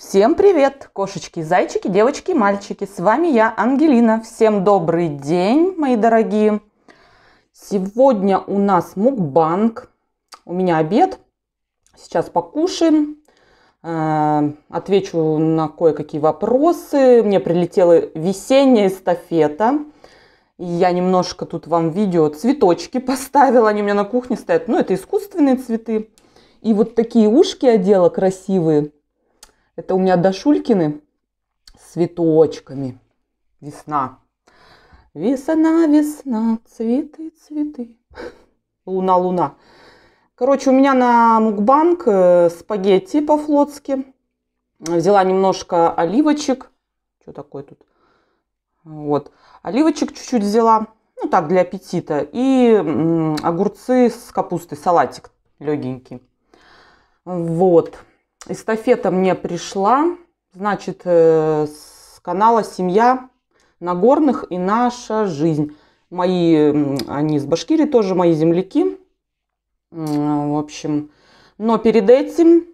Всем привет, кошечки, зайчики, девочки, мальчики. С вами я, Ангелина. Всем добрый день, мои дорогие. Сегодня у нас мукбанг. У меня обед. Сейчас покушаем. Э, отвечу на кое-какие вопросы. Мне прилетела весенняя эстафета. Я немножко тут вам видео цветочки поставила. Они у меня на кухне стоят. Ну, это искусственные цветы. И вот такие ушки одела красивые это у меня Дашулькины с цветочками. Весна. Весна, весна, цветы, цветы. Луна, луна. Короче, у меня на мукбанг э, спагетти по-флотски. Взяла немножко оливочек. Что такое тут? Вот. Оливочек чуть-чуть взяла. Ну, так, для аппетита. И огурцы с капустой. Салатик легенький. Вот эстафета мне пришла, значит, э, с канала «Семья», Нагорных и «Наша жизнь». Мои, они из Башкирии тоже, мои земляки. В общем, но перед этим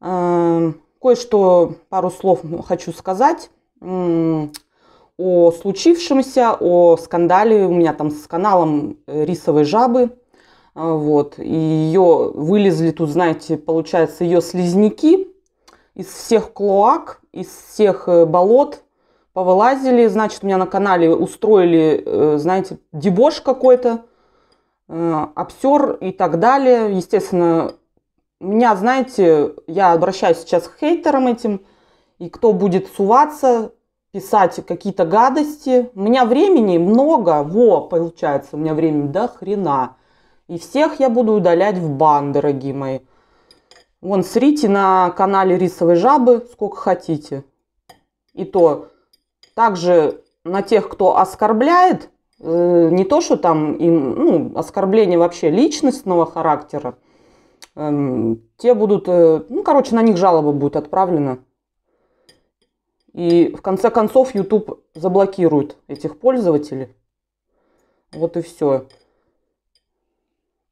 э, кое-что, пару слов хочу сказать о случившемся, о скандале у меня там с каналом «Рисовой жабы». А, вот. И ее вылезли тут, знаете, получается, ее слизняки из всех клоак, из всех э, болот повылазили. Значит, у меня на канале устроили, э, знаете, дебош какой-то, э, обсер и так далее. Естественно, меня, знаете, я обращаюсь сейчас к хейтерам этим, и кто будет суваться, писать какие-то гадости. У меня времени много, во, получается, у меня времени до хрена. И всех я буду удалять в бан, дорогие мои. Вон, срите на канале рисовой жабы сколько хотите. И то, также на тех, кто оскорбляет, э, не то, что там им, ну, оскорбление вообще личностного характера, эм, те будут, э, ну, короче, на них жалоба будет отправлена. И в конце концов YouTube заблокирует этих пользователей. Вот и все.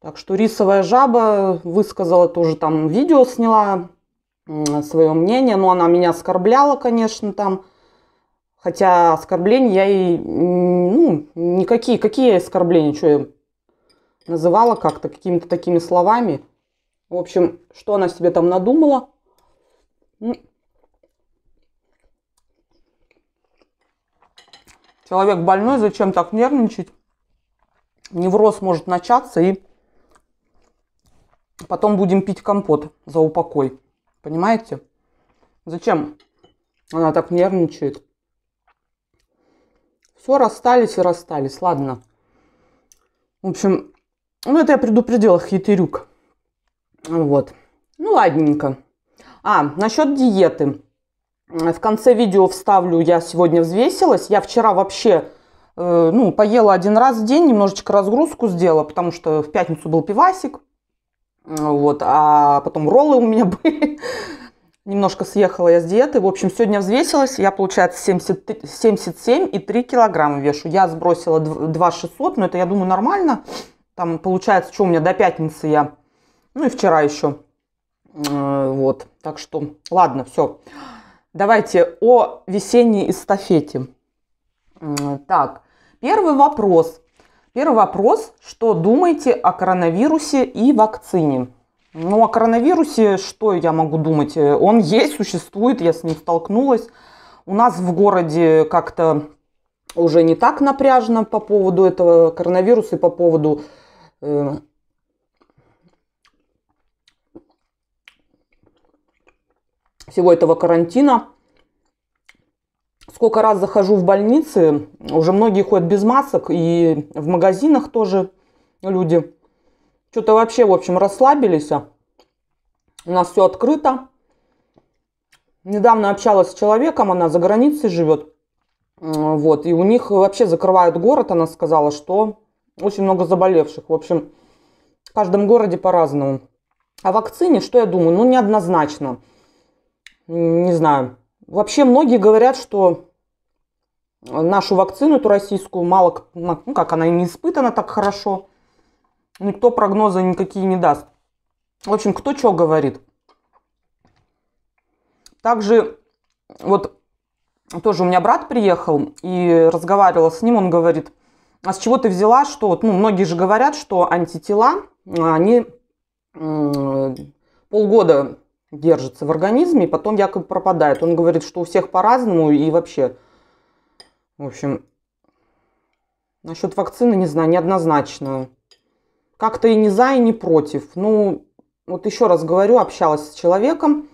Так что рисовая жаба высказала тоже там видео сняла свое мнение, но ну, она меня оскорбляла, конечно, там. Хотя оскорбления я и, ну, никакие, какие оскорбления, что я называла как-то, какими-то такими словами. В общем, что она себе там надумала. Человек больной, зачем так нервничать? Невроз может начаться и Потом будем пить компот за упокой. Понимаете? Зачем она так нервничает? Все, расстались и расстались. Ладно. В общем, ну это я предупредила, хитрюк. Вот. Ну ладненько. А, насчет диеты. В конце видео вставлю, я сегодня взвесилась. Я вчера вообще, э, ну, поела один раз в день, немножечко разгрузку сделала, потому что в пятницу был пивасик. Вот, а потом роллы у меня были. Немножко съехала я с диеты. В общем, сегодня взвесилась. Я, получается, 77,3 килограмма вешу. Я сбросила 2600, но это, я думаю, нормально. Там, получается, что у меня до пятницы я... Ну и вчера еще. Э, вот, так что, ладно, все. Давайте о весенней эстафете. Так, первый вопрос – Первый вопрос, что думаете о коронавирусе и вакцине? Ну, о коронавирусе что я могу думать? Э, он есть, существует, я с ним столкнулась. У нас в городе как-то уже не так напряжно по поводу этого коронавируса и по поводу э, всего этого карантина сколько раз захожу в больницы, уже многие ходят без масок, и в магазинах тоже люди что-то вообще, в общем, расслабились. А у нас все открыто. Недавно общалась с человеком, она за границей живет. Вот, и у них вообще закрывают город, она сказала, что очень много заболевших. В общем, в каждом городе по-разному. О а вакцине, что я думаю? Ну, неоднозначно. Не знаю. Вообще многие говорят, что нашу вакцину, эту российскую, мало, ну как она не испытана так хорошо, никто прогнозы никакие не даст. В общем, кто что говорит. Также вот тоже у меня брат приехал и разговаривала с ним, он говорит, а с чего ты взяла, что вот, ну, многие же говорят, что антитела, а они полгода держится в организме, и потом якобы пропадает. Он говорит, что у всех по-разному и вообще, в общем, насчет вакцины, не знаю, неоднозначно. Как-то и не за, и не против. Ну, вот еще раз говорю, общалась с человеком,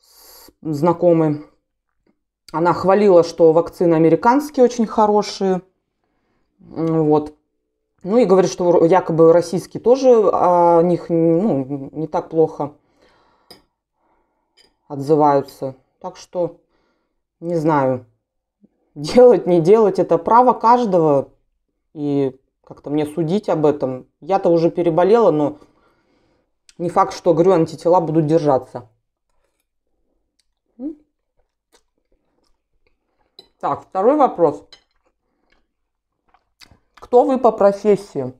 с знакомой. Она хвалила, что вакцины американские очень хорошие. Вот. Ну и говорит, что якобы российские тоже о а них ну, не так плохо отзываются. Так что, не знаю, делать, не делать, это право каждого. И как-то мне судить об этом. Я-то уже переболела, но не факт, что, говорю, антитела будут держаться. Так, второй вопрос. Кто вы по профессии?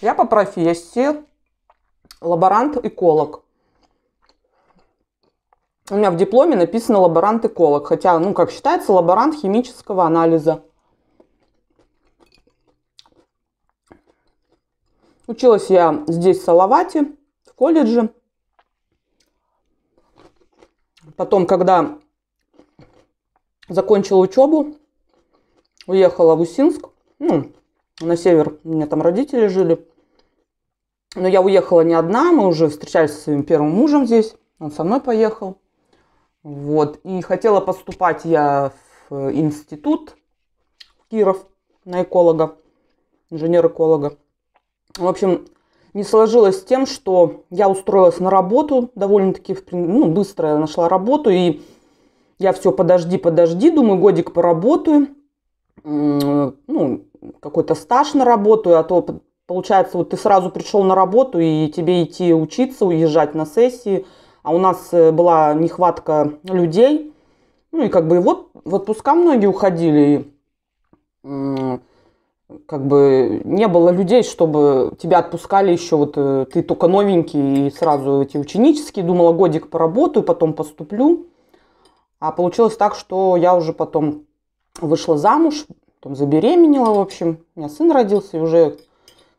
Я по профессии лаборант-эколог. У меня в дипломе написано лаборант-эколог, хотя, ну, как считается, лаборант химического анализа. Училась я здесь, в Салавате, в колледже. Потом, когда закончила учебу, уехала в Усинск, ну, на север, у меня там родители жили. Но я уехала не одна, мы уже встречались со своим первым мужем здесь, он со мной поехал. Вот. И хотела поступать я в э, институт в Киров на эколога, инженер-эколога. В общем, не сложилось с тем, что я устроилась на работу, довольно-таки ну, быстро я нашла работу, и я все подожди, подожди, думаю, годик поработаю, ну, какой-то стаж на работу а то получается, вот ты сразу пришел на работу, и тебе идти учиться, уезжать на сессии – а у нас э, была нехватка людей. Ну и как бы и вот в отпуска многие уходили, как бы не было людей, чтобы тебя отпускали еще, вот э, ты только новенький, и сразу эти ученические, думала годик поработаю, потом поступлю. А получилось так, что я уже потом вышла замуж, потом забеременела, в общем, у меня сын родился, и уже,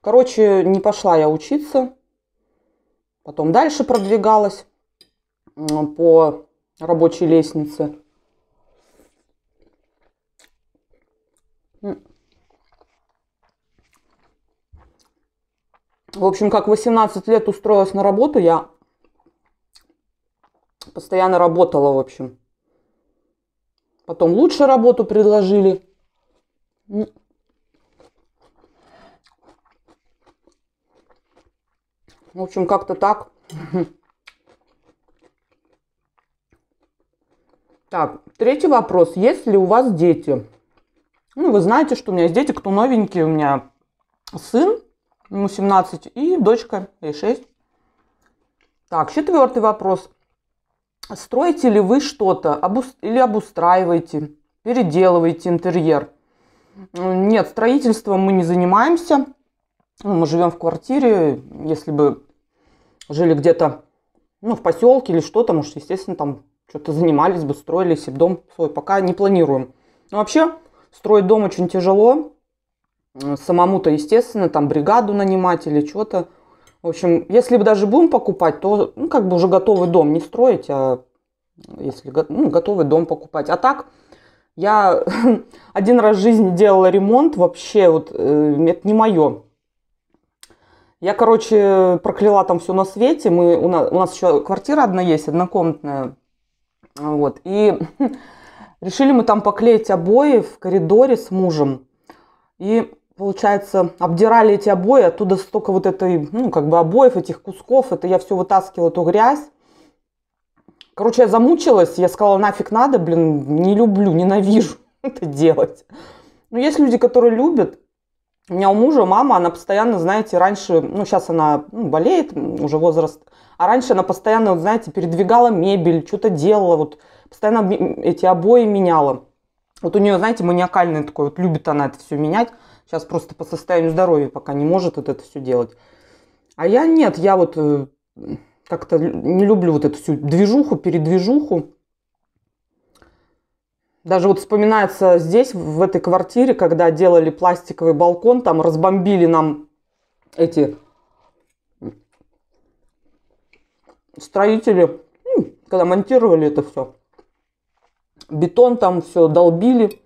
короче, не пошла я учиться, потом дальше продвигалась по рабочей лестнице. В общем, как 18 лет устроилась на работу, я постоянно работала, в общем. Потом лучше работу предложили. В общем, как-то так. Так, третий вопрос. Есть ли у вас дети? Ну, вы знаете, что у меня есть дети, кто новенький. У меня сын, ему 17, и дочка, ей 6. Так, четвертый вопрос. Строите ли вы что-то или обустраиваете, переделываете интерьер? Нет, строительством мы не занимаемся. Ну, мы живем в квартире. Если бы жили где-то ну, в поселке или что-то, может, естественно, там что-то занимались бы, строили себе дом свой. Пока не планируем. Но ну, вообще строить дом очень тяжело. Э, самому-то, естественно, там бригаду нанимать или что-то. В общем, если бы даже будем покупать, то ну, как бы уже готовый дом не строить, а если ну, готовый дом покупать. А так, я один раз в жизни делала ремонт, вообще вот э, это не мое. Я, короче, прокляла там все на свете. Мы, у, нас, у нас еще квартира одна есть, однокомнатная. Вот. И решили мы там поклеить обои в коридоре с мужем. И, получается, обдирали эти обои, оттуда столько вот этой, ну, как бы обоев, этих кусков, это я все вытаскивала, эту грязь. Короче, я замучилась, я сказала, нафиг надо, блин, не люблю, ненавижу это делать. Но есть люди, которые любят, у меня у мужа мама, она постоянно, знаете, раньше, ну, сейчас она ну, болеет, уже возраст, а раньше она постоянно, вот, знаете, передвигала мебель, что-то делала, вот, постоянно эти обои меняла. Вот у нее, знаете, маниакальный такой, вот любит она это все менять. Сейчас просто по состоянию здоровья пока не может вот это все делать. А я нет, я вот э, как-то не люблю вот эту всю движуху, передвижуху. Даже вот вспоминается здесь, в этой квартире, когда делали пластиковый балкон, там разбомбили нам эти строители, ну, когда монтировали это все. Бетон там все долбили.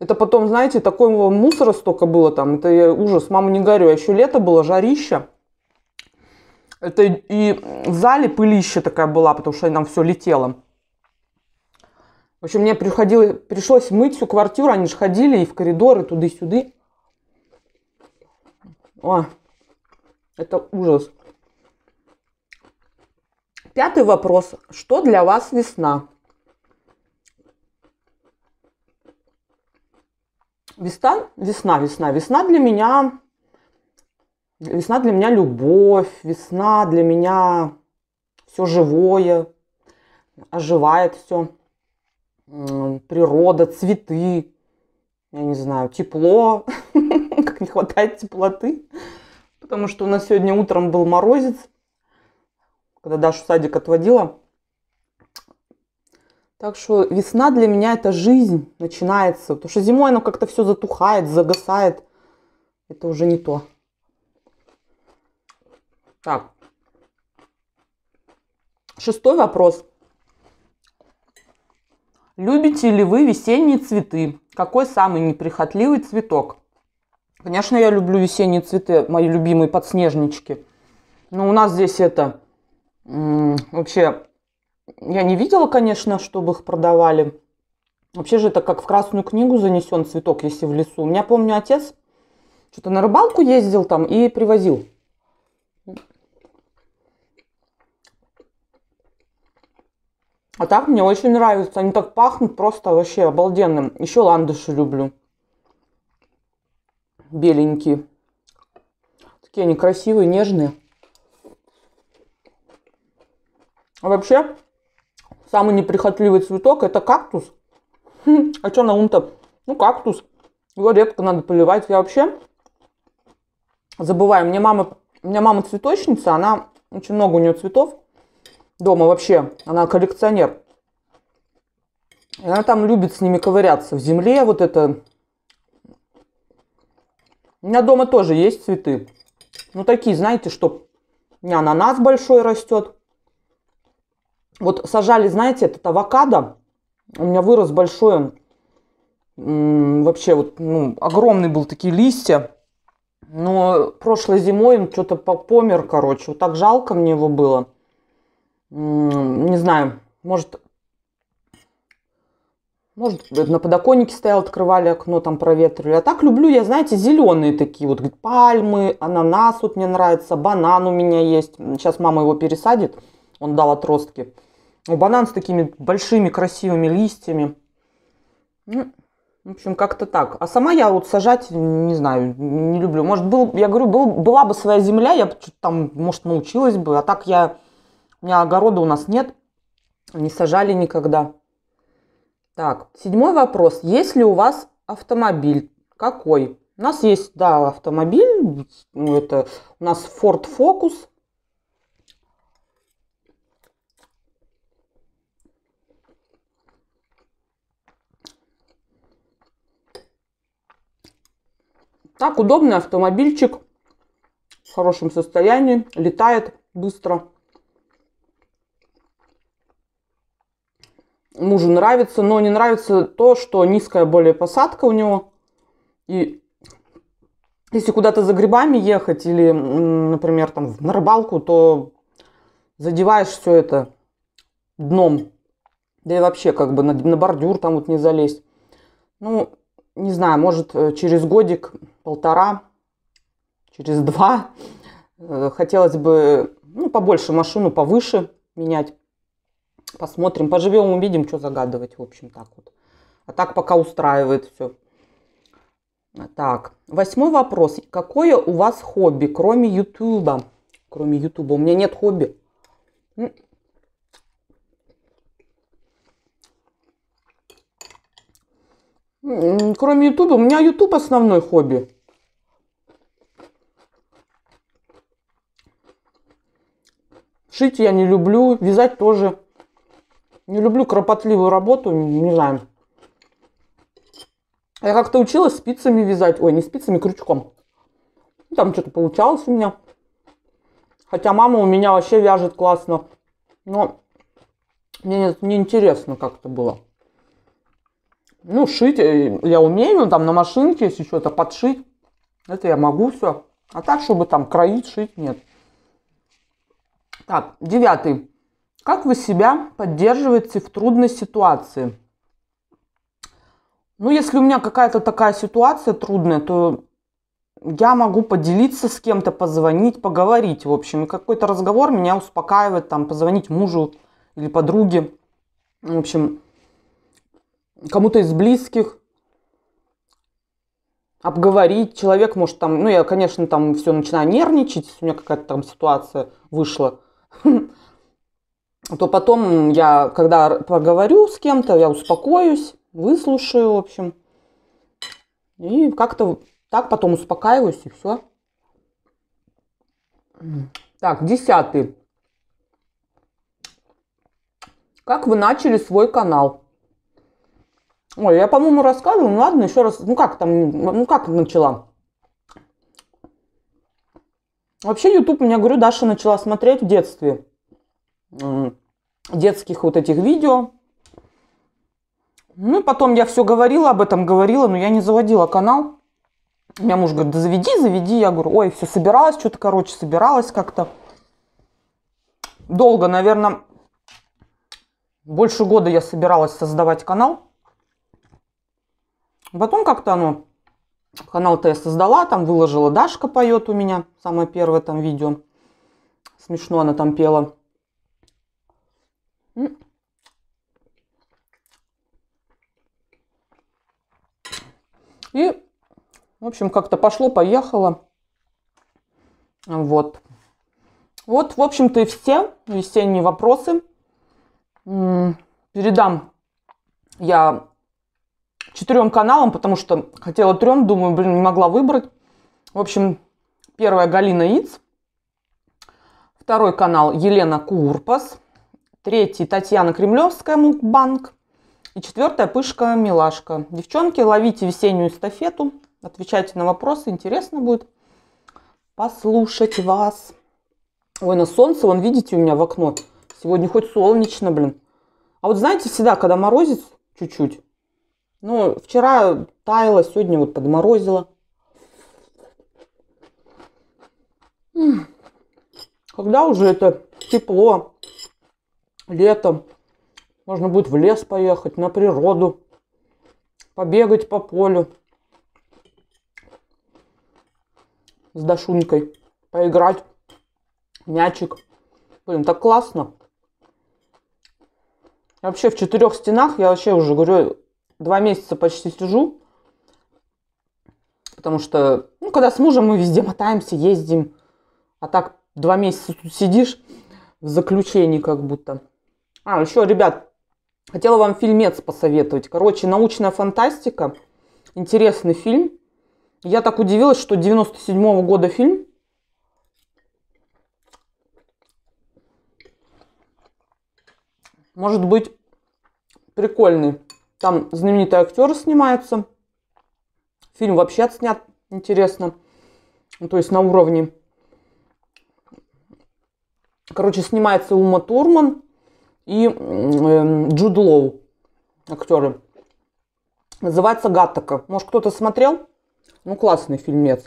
Это потом, знаете, такого мусора столько было там. Это я ужас, мама не горю. А еще лето было, жарище. Это и в зале пылище такая была, потому что там все летело. В общем, мне приходило, пришлось мыть всю квартиру, они же ходили и в коридоры, туда сюды О, это ужас. Пятый вопрос. Что для вас весна? Весна, весна, весна. Весна для меня... Весна для меня любовь, весна для меня все живое, оживает все природа, цветы, я не знаю, тепло, как не хватает теплоты, потому что у нас сегодня утром был морозец, когда Дашу садик отводила. Так что весна для меня это жизнь начинается, потому что зимой оно как-то все затухает, загасает. Это уже не то. Так. Шестой вопрос. Любите ли вы весенние цветы? Какой самый неприхотливый цветок? Конечно, я люблю весенние цветы, мои любимые подснежнички. Но у нас здесь это... Вообще, я не видела, конечно, чтобы их продавали. Вообще же это как в красную книгу занесен цветок, если в лесу. У меня, помню, отец что-то на рыбалку ездил там и привозил А так мне очень нравится. Они так пахнут просто вообще обалденным. Еще ландыши люблю. Беленькие. Такие они красивые, нежные. А вообще, самый неприхотливый цветок это кактус. Хм, а что на ум-то? Ну, кактус. Его редко надо поливать. Я вообще забываю. Мне мама, у меня мама цветочница, она очень много у нее цветов дома вообще. Она коллекционер. И она там любит с ними ковыряться в земле, вот это. У меня дома тоже есть цветы. Ну, такие, знаете, что у меня ананас большой растет. Вот сажали, знаете, этот авокадо. У меня вырос большой он. вообще, вот, ну, огромный был такие листья. Но прошлой зимой он что-то помер, короче. Вот так жалко мне его было не знаю, может, может, на подоконнике стоял, открывали окно, там проветривали. А так люблю я, знаете, зеленые такие вот пальмы, ананас вот мне нравится, банан у меня есть. Сейчас мама его пересадит, он дал отростки. Ну, банан с такими большими красивыми листьями. Ну, в общем, как-то так. А сама я вот сажать, не знаю, не люблю. Может, был, я говорю, был, была бы своя земля, я бы там, может, научилась бы. А так я меня огорода у нас нет, не сажали никогда. Так, седьмой вопрос. Есть ли у вас автомобиль? Какой? У нас есть, да, автомобиль. Ну, это у нас Ford Focus. Так, удобный автомобильчик в хорошем состоянии, летает быстро. мужу нравится, но не нравится то, что низкая более посадка у него. И если куда-то за грибами ехать или, например, там на рыбалку, то задеваешь все это дном. Да и вообще как бы на, на бордюр там вот не залезть. Ну, не знаю, может э, через годик, полтора, через два э, хотелось бы ну, побольше машину, повыше менять. Посмотрим, поживем, увидим, что загадывать, в общем, так вот. А так пока устраивает все. Так, восьмой вопрос. Какое у вас хобби, кроме Ютуба? Кроме Ютуба. У меня нет хобби. Кроме Ютуба, у меня Ютуб основной хобби. Шить я не люблю, вязать тоже. Не люблю кропотливую работу, не знаю. Я как-то училась спицами вязать. Ой, не спицами, крючком. Ну, там что-то получалось у меня. Хотя мама у меня вообще вяжет классно. Но мне неинтересно как-то было. Ну, шить э, я умею, там на машинке, если что-то подшить, это я могу все. А так, чтобы там кроить, шить, нет. Так, девятый. Как вы себя поддерживаете в трудной ситуации? Ну, если у меня какая-то такая ситуация трудная, то я могу поделиться с кем-то, позвонить, поговорить, в общем. какой-то разговор меня успокаивает, там, позвонить мужу или подруге, в общем, кому-то из близких, обговорить. Человек может там, ну, я, конечно, там все начинаю нервничать, если у меня какая-то там ситуация вышла. то потом я, когда поговорю с кем-то, я успокоюсь, выслушаю, в общем. И как-то так потом успокаиваюсь, и все. Так, десятый. Как вы начали свой канал? Ой, я, по-моему, рассказывала. Ну ладно, еще раз. Ну как там, ну как начала? Вообще, YouTube, мне говорю, Даша начала смотреть в детстве детских вот этих видео. Ну, потом я все говорила об этом, говорила, но я не заводила канал. У меня муж говорит, да заведи, заведи. Я говорю, ой, все собиралась, что-то, короче, собиралась как-то. Долго, наверное, больше года я собиралась создавать канал. Потом как-то оно, канал-то я создала, там выложила Дашка поет у меня, самое первое там видео. Смешно она там пела. И, в общем, как-то пошло-поехало. Вот. Вот, в общем-то, и все весенние вопросы. Передам я четырем каналам, потому что хотела трем, думаю, блин, не могла выбрать. В общем, первая Галина Иц, второй канал Елена Курпас – Третий Татьяна Кремлевская, Мукбанк. И четвертая Пышка Милашка. Девчонки, ловите весеннюю эстафету, отвечайте на вопросы, интересно будет послушать вас. Ой, на солнце, вон, видите, у меня в окно. Сегодня хоть солнечно, блин. А вот знаете, всегда, когда морозит чуть-чуть, ну, вчера таяло, сегодня вот подморозило. Когда уже это тепло, летом. Можно будет в лес поехать, на природу, побегать по полю с Дашунькой, поиграть, мячик. Блин, так классно. Вообще в четырех стенах я вообще уже, говорю, два месяца почти сижу. Потому что, ну, когда с мужем мы везде мотаемся, ездим. А так два месяца тут сидишь в заключении как будто. А, еще, ребят, хотела вам фильмец посоветовать. Короче, научная фантастика. Интересный фильм. Я так удивилась, что 97 -го года фильм. Может быть, прикольный. Там знаменитый актер снимается. Фильм вообще отснят интересно. Ну То есть на уровне. Короче, снимается Ума Турман и э, Джуд Лоу, актеры. Называется «Гаттака». Может, кто-то смотрел? Ну, классный фильмец.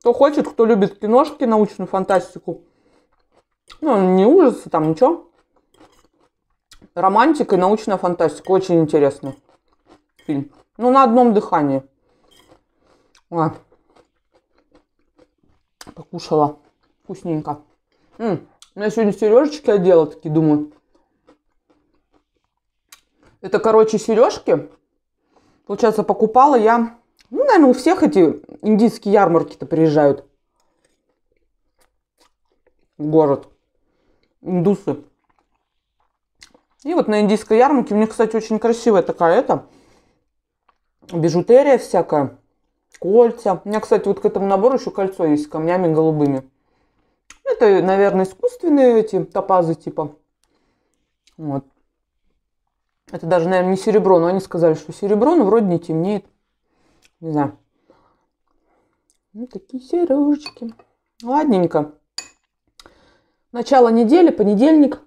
Кто хочет, кто любит киношки, научную фантастику. Ну, не ужасы, там ничего. Романтика и научная фантастика. Очень интересный фильм. Ну, на одном дыхании. А. Покушала. Вкусненько. М-м, я сегодня сережечки одела, такие думаю. Это, короче, сережки. Получается, покупала я. Ну, наверное, у всех эти индийские ярмарки-то приезжают. В город. Индусы. И вот на индийской ярмарке у них, кстати, очень красивая такая это бижутерия всякая, кольца. У меня, кстати, вот к этому набору еще кольцо есть с камнями голубыми. Это, наверное, искусственные эти топазы типа. Вот. Это даже, наверное, не серебро, но они сказали, что серебро, но вроде не темнеет. Не знаю. Ну, такие сережечки. Ладненько. Начало недели, понедельник.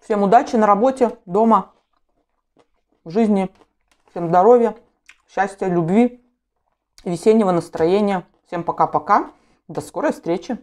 Всем удачи на работе, дома, в жизни. Всем здоровья счастья, любви, весеннего настроения. Всем пока-пока. До скорой встречи.